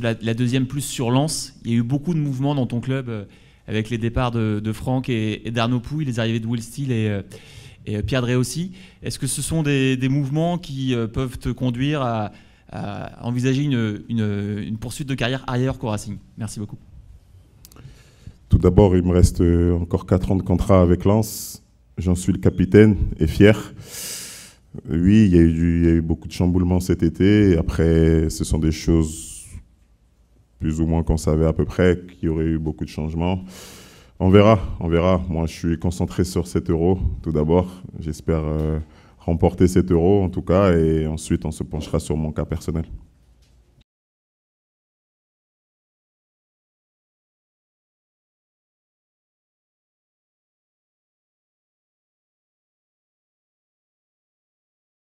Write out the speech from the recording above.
la, deuxième plus sur Lance. Il y a eu beaucoup de mouvements dans ton club euh, avec les départs de, de Franck et, d'Arnaud Pouille, les arrivées de Will Steele et, euh, euh, Pierre Dré aussi. Est-ce que ce sont des, mouvements qui peuvent te conduire à, envisager une, poursuite de carrière ailleurs qu'au Racing Merci beaucoup. Tout d'abord, il me reste encore 4 ans de contrat avec Lens. J'en suis le capitaine et fier. Oui, il y, a eu, il y a eu beaucoup de chamboulements cet été. Après, ce sont des choses plus ou moins qu'on savait à peu près qu'il y aurait eu beaucoup de changements. On verra, on verra. Moi, je suis concentré sur cet euro, tout d'abord. J'espère euh, remporter cet euro, en tout cas, et ensuite, on se penchera sur mon cas personnel.